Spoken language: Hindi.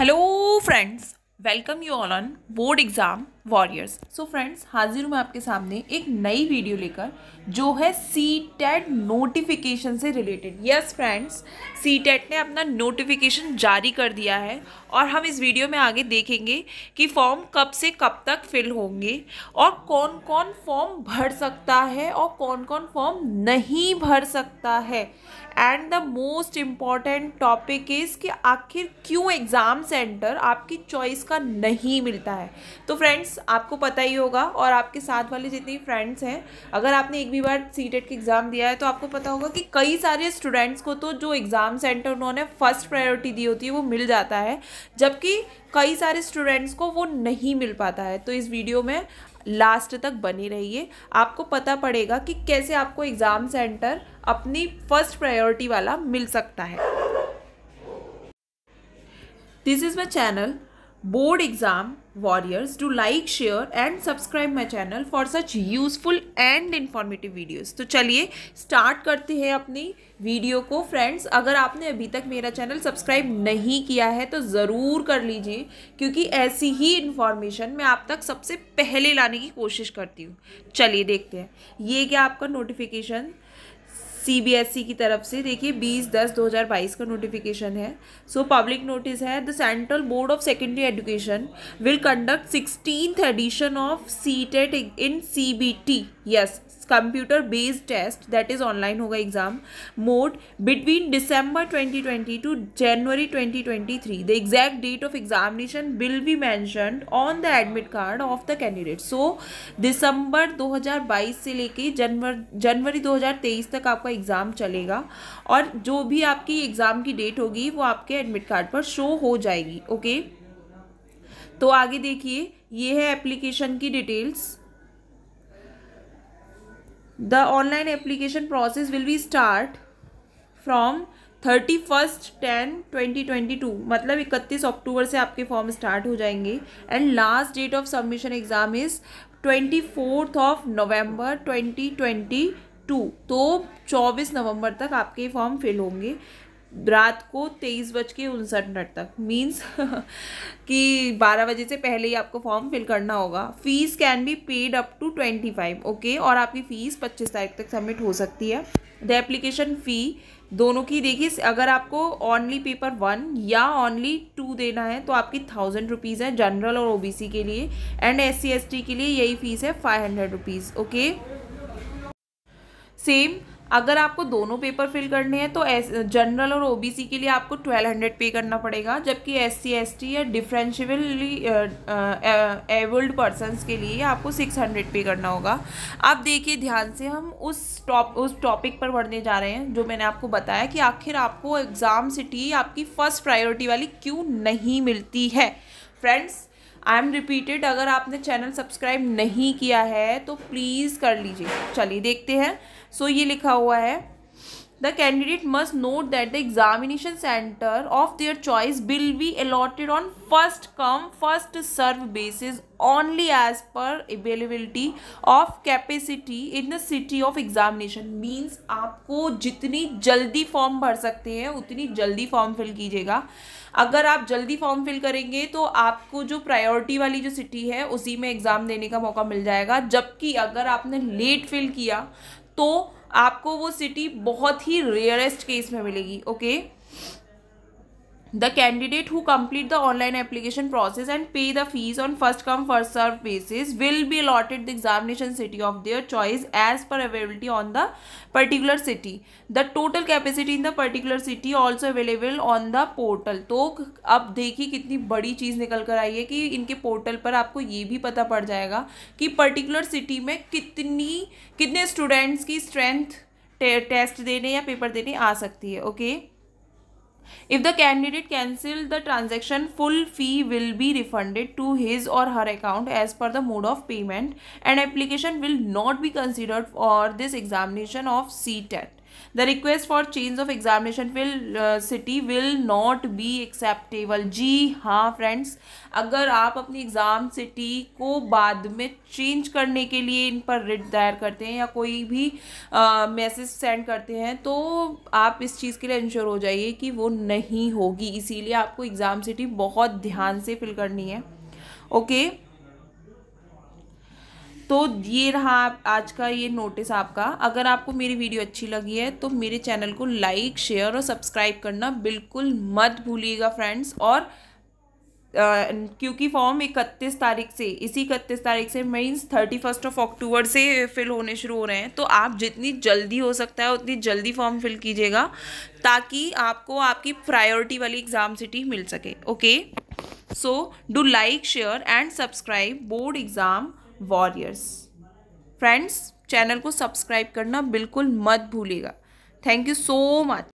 Hello friends, welcome you all on board exam warriors so friends हाजिर हूँ मैं आपके सामने एक नई वीडियो लेकर जो है सी टेट नोटिफिकेशन से related yes friends C TET ने अपना नोटिफिकेशन जारी कर दिया है और हम इस वीडियो में आगे देखेंगे कि फॉर्म कब से कब तक फिल होंगे और कौन कौन फॉर्म भर सकता है और कौन कौन फॉर्म नहीं भर सकता है and the most important topic is कि आखिर क्यों एग्ज़ाम सेंटर आपकी चॉइस का नहीं मिलता है तो फ्रेंड्स फ्रेंड्स आपको पता ही होगा और आपके साथ वाले जितने फ्रेंड्स हैं अगर आपने एक भी बार सी टेट की एग्ज़ाम दिया है तो आपको पता होगा कि कई सारे स्टूडेंट्स को तो जो एग्ज़ाम सेंटर उन्होंने फ़र्स्ट प्रायोरिटी दी होती है वो मिल जाता है जबकि कई सारे स्टूडेंट्स को वो नहीं मिल पाता है तो इस वीडियो में लास्ट तक बने रहिए आपको पता पड़ेगा कि कैसे आपको एग्ज़ाम सेंटर अपनी फर्स्ट प्रायोरिटी वाला मिल सकता है this is my channel board exam warriors to like share and subscribe my channel for such useful and informative videos तो चलिए स्टार्ट करते हैं अपनी वीडियो को फ्रेंड्स अगर आपने अभी तक मेरा चैनल सब्सक्राइब नहीं किया है तो ज़रूर कर लीजिए क्योंकि ऐसी ही इन्फॉर्मेशन मैं आप तक सबसे पहले लाने की कोशिश करती हूँ चलिए देखते हैं ये क्या आपका नोटिफिकेशन सीबीएसई e की तरफ से देखिए 20 दस 2022 का नोटिफिकेशन है सो पब्लिक नोटिस है the central board of secondary education will conduct sixteen edition of C TET in C B T yes computer based test that is online होगा exam mode between December twenty twenty two January twenty twenty three the exact date of examination will be mentioned on the admit card of the candidate so दिसंबर दो हज़ार बाईस से लेके जनवर जनवरी दो हज़ार तेईस तक आपका एग्ज़ाम चलेगा और जो भी आपकी एग्ज़ाम की डेट होगी वो आपके एडमिट कार्ड पर शो हो जाएगी ओके okay? तो आगे देखिए ये है एप्लीकेशन की details the online application process will be start from thirty first ten twenty twenty two मतलब इकतीस अक्टूबर से आपके फॉर्म स्टार्ट हो जाएंगे and last date of submission exam is twenty fourth of November twenty twenty two तो चौबीस नवंबर तक आपके फॉर्म फिल होंगे रात को तेईस बज के उनसठ मिनट तक मीन्स कि बारह बजे से पहले ही आपको फॉर्म फिल करना होगा fees can be paid up to twenty five okay और आपकी फ़ीस पच्चीस तारीख तक सबमिट हो सकती है द एप्लीकेशन फ़ी दोनों की देखिए अगर आपको ऑनली पेपर वन या ऑनली टू देना है तो आपकी थाउजेंड रुपीज़ है जनरल और ओबीसी के लिए एंड एस सी के लिए यही फ़ीस है five hundred rupees okay same अगर आपको दोनों पेपर फिल करने हैं तो जनरल और ओबीसी के लिए आपको ट्वेल्व हंड्रेड पे करना पड़ेगा जबकि एस सी एस टी या डिफ्रेंशियबली एबल्ड पर्सनस के लिए आपको सिक्स हंड्रेड पे करना होगा आप देखिए ध्यान से हम उस टॉप उस टॉपिक पर बढ़ने जा रहे हैं जो मैंने आपको बताया कि आखिर आपको एग्ज़ाम सिटी आपकी फ़र्स्ट प्रायोरिटी वाली क्यों नहीं मिलती है फ्रेंड्स आई एम रिपीटेड अगर आपने चैनल सब्सक्राइब नहीं किया है तो प्लीज़ कर लीजिए चलिए देखते हैं सो so, ये लिखा हुआ है the candidate must note that the examination centre of their choice will be allotted on first come first serve basis only as per availability of capacity in the city of examination means आपको जितनी जल्दी फॉर्म भर सकते हैं उतनी जल्दी फॉर्म फिल कीजिएगा अगर आप जल्दी फॉर्म फिल करेंगे तो आपको जो प्रायोरिटी वाली जो सिटी है उसी में एग्ज़ाम देने का मौका मिल जाएगा जबकि अगर आपने लेट फिल किया तो आपको वो सिटी बहुत ही रेयरेस्ट केस में मिलेगी okay okay? The candidate who complete the online application process and pay the fees on first come first serve basis will be allotted the examination city of their choice as per availability on the particular city the total capacity in the particular city also available on the portal तो अब देखिए कितनी बड़ी चीज़ निकल कर आई है कि इनके पोर्टल पर आपको ये भी पता पड़ जाएगा कि पर्टिकुलर सिटी में कितनी कितने स्टूडेंट्स की स्ट्रेंथ टेस्ट देने या पेपर देने आ सकती है okay okay? If the candidate cancel the transaction, full fee will be refunded to his or her account as per the mode of payment and application will not be considered for this examination of CTET. The request for change of examination will city will not be acceptable जी हाँ फ्रेंड्स अगर आप अपनी एग्ज़ाम सिटी को बाद में चेंज करने के लिए इन पर रिट दायर करते हैं या कोई भी मैसेज uh, सेंड करते हैं तो आप इस चीज़ के लिए इंश्योर हो जाइए कि वो नहीं होगी इसीलिए आपको एग्ज़ाम सिटी बहुत ध्यान से फिल करनी है ओके okay? तो ये रहा आज का ये नोटिस आपका अगर आपको मेरी वीडियो अच्छी लगी है तो मेरे चैनल को लाइक शेयर और सब्सक्राइब करना बिल्कुल मत भूलिएगा फ्रेंड्स और क्योंकि फॉर्म इकतीस तारीख से इसी इकतीस तारीख से means thirty first of October से फिल होने शुरू हो रहे हैं तो आप जितनी जल्दी हो सकता है उतनी जल्दी फॉर्म फिल कीजिएगा ताकि आपको आपकी प्रायोरिटी वाली एग्ज़ाम सिटी मिल सके okay so do like share and subscribe board exam warriors friends channel को सब्सक्राइब करना बिल्कुल मत भूलिएगा थैंक यू सो मच